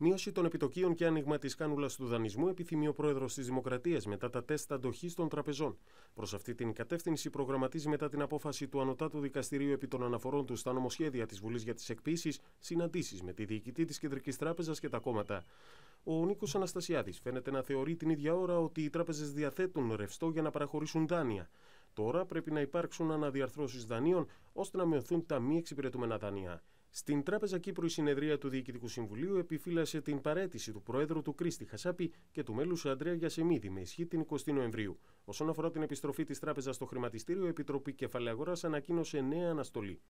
Μείωση των επιτοκίων και άνοιγμα της κάνουλας του δανεισμού επιθυμεί ο πρόεδρος της Δημοκρατίας μετά τα τεστ αντοχής των τραπεζών. Προς αυτή την κατεύθυνση προγραμματίζει μετά την απόφαση του Ανωτάτου Δικαστηρίου επί των αναφορών του στα νομοσχέδια της Βουλής για τις εκπίσεις, συναντήσεις με τη διοικητή της Κεντρικής Τράπεζας και τα κόμματα. Ο Νίκος Αναστασιάδης φαίνεται να θεωρεί την ίδια ώρα ότι οι τράπεζες διαθέτουν ρευστό για να παραχωρήσουν δάνεια. Τώρα πρέπει να υπάρξουν αναδιαρθρώσεις δανείων ώστε να μειωθούν τα μη εξυπηρετούμενα δάνεια. Στην Τράπεζα Κύπρου, η συνεδρία του Διοικητικού Συμβουλίου επιφύλασε την παρέτηση του Προέδρου του Κρίστη Χασάπη και του μέλους Αντρέα Γιασεμίδη με ισχύ την 20η Νοεμβρίου. Όσον αφορά την επιστροφή της Τράπεζας στο χρηματιστήριο, Επιτροπή Κεφαλαίου Αγοράς ανακοίνωσε νέα αναστολή.